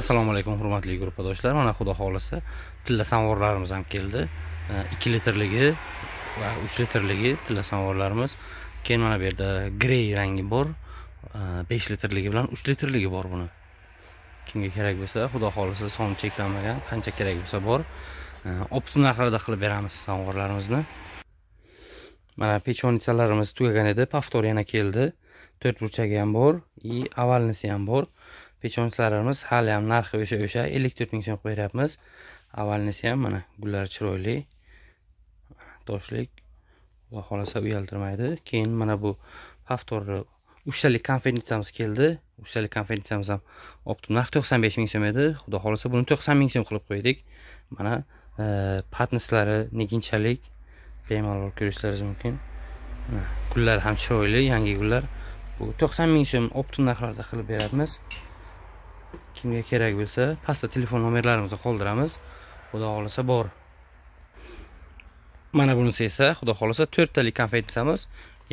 assalomu alaykum hurmatli gruppadoshlar mana xudo xohlasa tilla samovarlarimiz ham keldi e, ikki litrligi va uch litrligi tilla samovarlarimiz keyin mana bu yerda grey rangi bor e, besh litrligi bilan uch litrligi bor buni kimga kerak bo'lsa xudo xohlasa soni cheklanmagan qancha kerak bo'lsa bor e, optim narxlarda qilib beramiz samovarlarimizni mana pechonitsalarimiz tugagan edi paftor yana keldi to'rt burchagi ham bor и ovalnisi ham bor hali ham narxi o'sha o'sha ellik to'rt ming so'm beryapmiz avvalnisi ham mana gullari chiroyli toshlik xudo xohlasa uyaltirmaydi keyin mana bu повторni uchtalik konfetnitsamiz keldi uchtalik konfetnitsamiz ham optim narxi to'qson besh ming so'm edi xudo xohlasa buni to'qson ming so'm qilib qo'ydik mana e, patnislari neginchalik bemalol ko'rishlaringiz mumkin gullar ham chiroyli yangi gullar bu to'qson ming so'm optim narxlarda qilib beryapmiz kimga kerak bo'lsa pastda telefon nomerlarimizni qoldiramiz xudo xohlasa bor mana bunisi esa xudo xohlasa to'rttalik konfetsamiz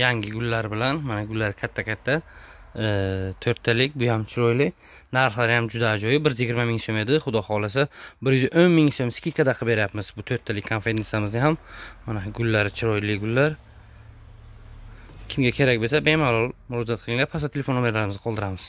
yangi gullar bilan mana gullar katta katta e, to'rttalik bu ham chiroyli narxlari ham juda ajoyib bir yuz yigirma ming so'm edi xudo xohlasa bir yuz o'n ming so'm skidkada qilib beryapmiz bu to'rttalik konfetsamizni ham mana gullari chiroyli gullar kimga kerak bo'lsa bemalol murojaat qilinglar pastda telefon nomerlarimizni qoldiramiz